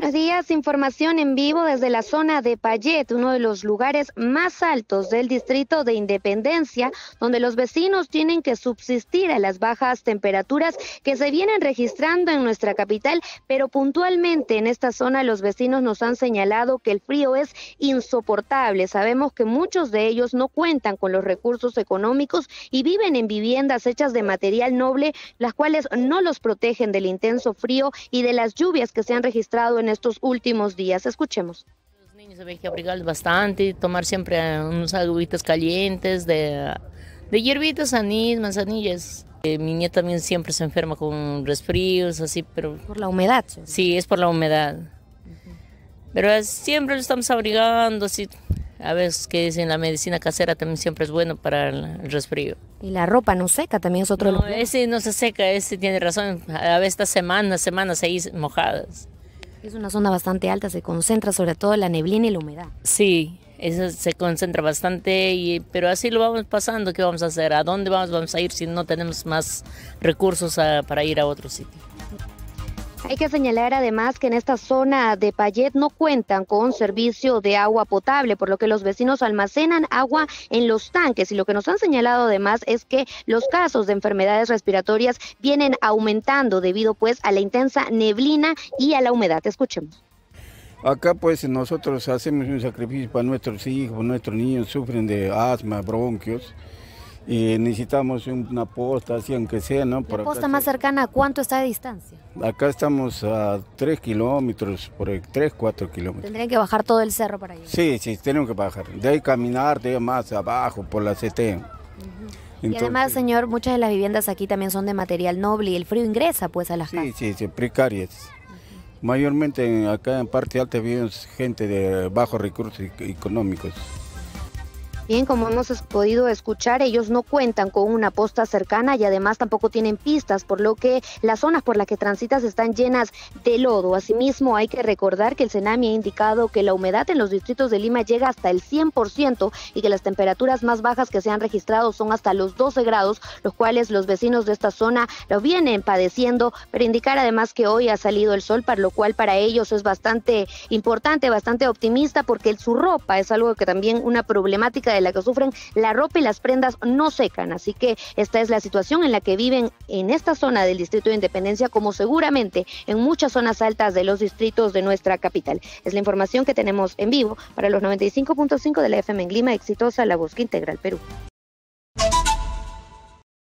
Buenos días, información en vivo desde la zona de Payet, uno de los lugares más altos del distrito de Independencia, donde los vecinos tienen que subsistir a las bajas temperaturas que se vienen registrando en nuestra capital, pero puntualmente en esta zona los vecinos nos han señalado que el frío es insoportable. Sabemos que muchos de ellos no cuentan con los recursos económicos y viven en viviendas hechas de material noble, las cuales no los protegen del intenso frío y de las lluvias que se han registrado en estos últimos días. Escuchemos. Los niños se ven que abrigar bastante, tomar siempre eh, unos agüitas calientes de, de hierbitas, anís, manzanillas. Eh, mi nieta también siempre se enferma con resfríos, así, pero... Por la humedad. Sí, es por la humedad. Pero siempre lo estamos abrigando, así. A veces que dicen la medicina casera también siempre es bueno para el, resfrío. Y la ropa no seca también es otro no, Ese no se seca, ese tiene razón. A veces estas semanas, semanas ahí mojadas. Es una zona bastante alta, se concentra sobre todo la neblina y la humedad. Sí, eso se concentra bastante, y, pero así lo vamos pasando. ¿Qué vamos a hacer? ¿A dónde vamos, vamos a ir si no tenemos más recursos para ir a otro sitio? Hay que señalar además que en esta zona de Payet no cuentan con servicio de agua potable, por lo que los vecinos almacenan agua en los tanques. Y lo que nos han señalado además es que los casos de enfermedades respiratorias vienen aumentando debido pues a la intensa neblina y a la humedad. Escuchemos. Acá pues nosotros hacemos un sacrificio para nuestros hijos, nuestros niños sufren de asma, bronquios y necesitamos una posta, así aunque sea, ¿no? ¿La posta más cercana a cuánto está de distancia? Acá estamos a 3 kilómetros, por 3, 4 kilómetros. ¿Tendrían que bajar todo el cerro para allá? Sí, sí, tenemos que bajar. De ahí caminar, de más abajo, por la CT. y además, señor, muchas de las viviendas aquí también son de material noble y el frío ingresa pues a las sí, casas. Sí, sí, precarias. Mayormente acá en parte alta viven gente de bajos recursos económicos. Bien, como hemos podido escuchar, ellos no cuentan con una posta cercana y además tampoco tienen pistas, por lo que las zonas por las que transitas están llenas de lodo. Asimismo, hay que recordar que el tsunami ha indicado que la humedad en los distritos de Lima llega hasta el 100% y que las temperaturas más bajas que se han registrado son hasta los 12 grados, los cuales los vecinos de esta zona lo vienen padeciendo, pero indicar además que hoy ha salido el sol, para lo cual para ellos es bastante importante, bastante optimista, porque su ropa es algo que también una problemática de la que sufren, la ropa y las prendas no secan. Así que esta es la situación en la que viven en esta zona del Distrito de Independencia, como seguramente en muchas zonas altas de los distritos de nuestra capital. Es la información que tenemos en vivo para los 95.5 de la FM en Lima, exitosa La Búsqueda Integral Perú.